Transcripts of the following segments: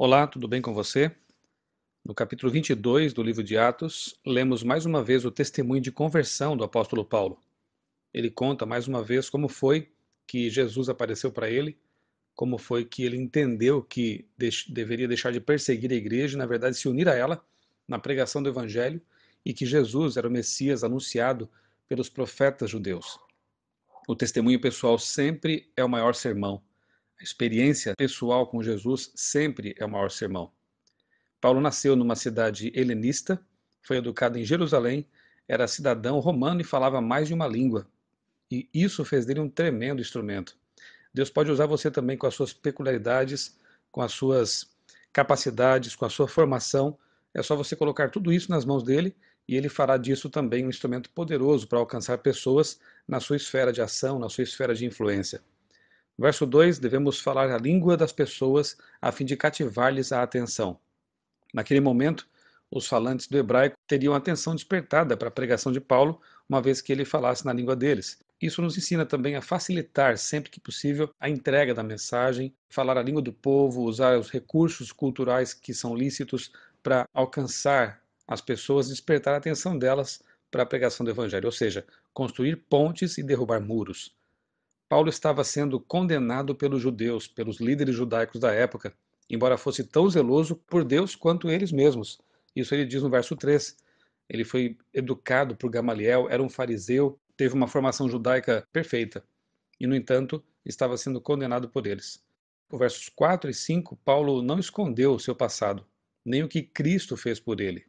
Olá, tudo bem com você? No capítulo 22 do livro de Atos, lemos mais uma vez o testemunho de conversão do apóstolo Paulo. Ele conta mais uma vez como foi que Jesus apareceu para ele, como foi que ele entendeu que deix deveria deixar de perseguir a igreja e, na verdade, se unir a ela na pregação do evangelho e que Jesus era o Messias anunciado pelos profetas judeus. O testemunho pessoal sempre é o maior sermão. A experiência pessoal com Jesus sempre é o maior sermão. Paulo nasceu numa cidade helenista, foi educado em Jerusalém, era cidadão romano e falava mais de uma língua. E isso fez dele um tremendo instrumento. Deus pode usar você também com as suas peculiaridades, com as suas capacidades, com a sua formação. É só você colocar tudo isso nas mãos dele e ele fará disso também um instrumento poderoso para alcançar pessoas na sua esfera de ação, na sua esfera de influência. Verso 2: Devemos falar a língua das pessoas a fim de cativar-lhes a atenção. Naquele momento, os falantes do hebraico teriam atenção despertada para a pregação de Paulo, uma vez que ele falasse na língua deles. Isso nos ensina também a facilitar, sempre que possível, a entrega da mensagem, falar a língua do povo, usar os recursos culturais que são lícitos para alcançar as pessoas, e despertar a atenção delas para a pregação do evangelho, ou seja, construir pontes e derrubar muros. Paulo estava sendo condenado pelos judeus, pelos líderes judaicos da época, embora fosse tão zeloso por Deus quanto eles mesmos. Isso ele diz no verso 3. Ele foi educado por Gamaliel, era um fariseu, teve uma formação judaica perfeita e, no entanto, estava sendo condenado por eles. No versos 4 e 5, Paulo não escondeu o seu passado, nem o que Cristo fez por ele.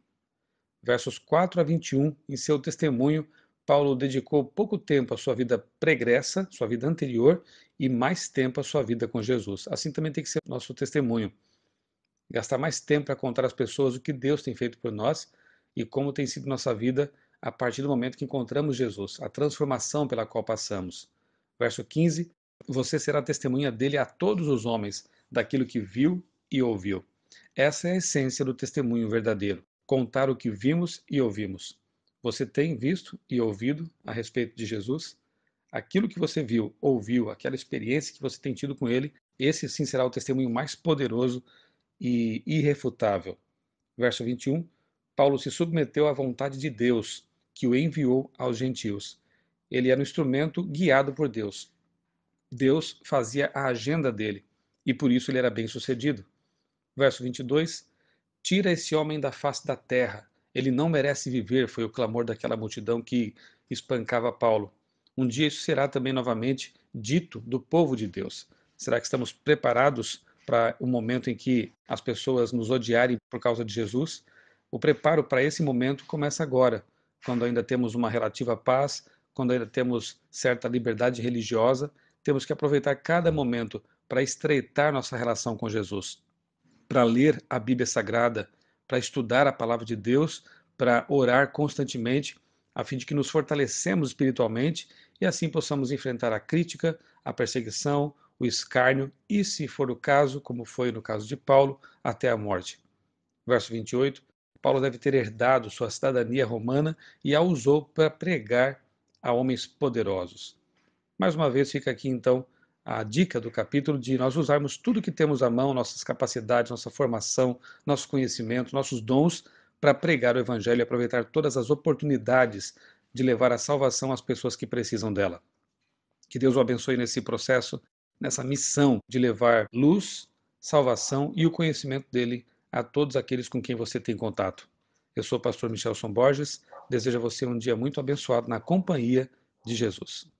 Versos 4 a 21, em seu testemunho, Paulo dedicou pouco tempo à sua vida pregressa, sua vida anterior, e mais tempo à sua vida com Jesus. Assim também tem que ser nosso testemunho. Gastar mais tempo para contar às pessoas o que Deus tem feito por nós e como tem sido nossa vida a partir do momento que encontramos Jesus, a transformação pela qual passamos. Verso 15: Você será testemunha dele a todos os homens, daquilo que viu e ouviu. Essa é a essência do testemunho verdadeiro: contar o que vimos e ouvimos. Você tem visto e ouvido a respeito de Jesus? Aquilo que você viu, ouviu, aquela experiência que você tem tido com ele, esse sim será o testemunho mais poderoso e irrefutável. Verso 21, Paulo se submeteu à vontade de Deus, que o enviou aos gentios. Ele era um instrumento guiado por Deus. Deus fazia a agenda dele e por isso ele era bem sucedido. Verso 22, tira esse homem da face da terra ele não merece viver, foi o clamor daquela multidão que espancava Paulo. Um dia isso será também novamente dito do povo de Deus. Será que estamos preparados para o um momento em que as pessoas nos odiarem por causa de Jesus? O preparo para esse momento começa agora, quando ainda temos uma relativa paz, quando ainda temos certa liberdade religiosa, temos que aproveitar cada momento para estreitar nossa relação com Jesus, para ler a Bíblia Sagrada, para estudar a palavra de Deus, para orar constantemente, a fim de que nos fortalecemos espiritualmente e assim possamos enfrentar a crítica, a perseguição, o escárnio e, se for o caso, como foi no caso de Paulo, até a morte. Verso 28. Paulo deve ter herdado sua cidadania romana e a usou para pregar a homens poderosos. Mais uma vez fica aqui então a dica do capítulo de nós usarmos tudo que temos à mão, nossas capacidades, nossa formação, nosso conhecimento, nossos dons, para pregar o Evangelho e aproveitar todas as oportunidades de levar a salvação às pessoas que precisam dela. Que Deus o abençoe nesse processo, nessa missão de levar luz, salvação e o conhecimento dele a todos aqueles com quem você tem contato. Eu sou o pastor Michelson Borges, desejo a você um dia muito abençoado na companhia de Jesus.